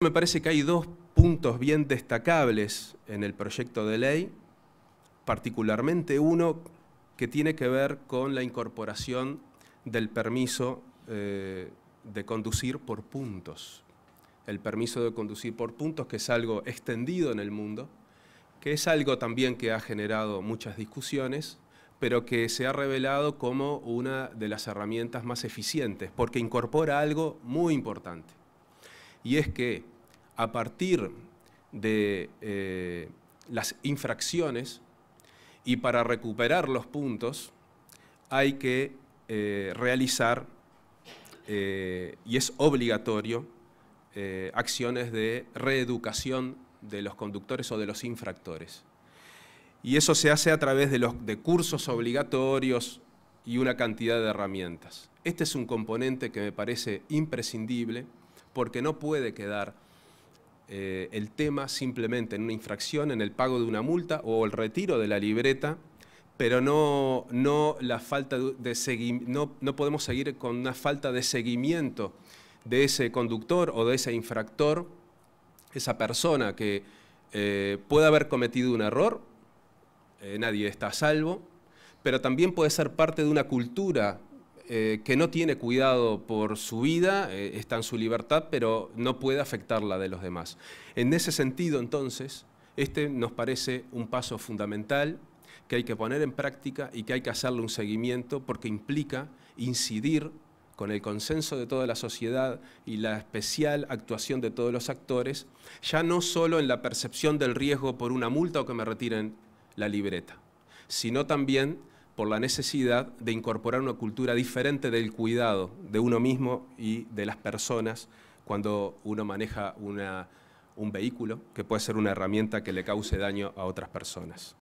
Me parece que hay dos puntos bien destacables en el proyecto de ley, particularmente uno que tiene que ver con la incorporación del permiso eh, de conducir por puntos. El permiso de conducir por puntos, que es algo extendido en el mundo, que es algo también que ha generado muchas discusiones, pero que se ha revelado como una de las herramientas más eficientes, porque incorpora algo muy importante y es que a partir de eh, las infracciones y para recuperar los puntos hay que eh, realizar, eh, y es obligatorio, acciones de reeducación de los conductores o de los infractores. Y eso se hace a través de, los, de cursos obligatorios y una cantidad de herramientas. Este es un componente que me parece imprescindible porque no puede quedar eh, el tema simplemente en una infracción, en el pago de una multa o el retiro de la libreta, pero no, la falta de no, podemos seguir con una falta de seguimiento de ese conductor o de ese infractor, esa persona que eh, puede haber cometido un error, eh, nadie está a salvo, pero también puede ser parte de una cultura eh, que no tiene cuidado por su vida, eh, está en su libertad, pero no puede afectar la de los demás. En ese sentido, entonces, este nos parece un paso fundamental que hay que poner en práctica y que hay que hacerle un seguimiento porque implica incidir con el consenso de toda la sociedad y la especial actuación de todos los actores, ya no solo en la percepción del riesgo por una multa o que me retiren la libreta, sino también por la necesidad de incorporar una cultura diferente del cuidado de uno mismo y de las personas cuando uno maneja un vehículo que puede ser una herramienta que le cause daño a otras personas.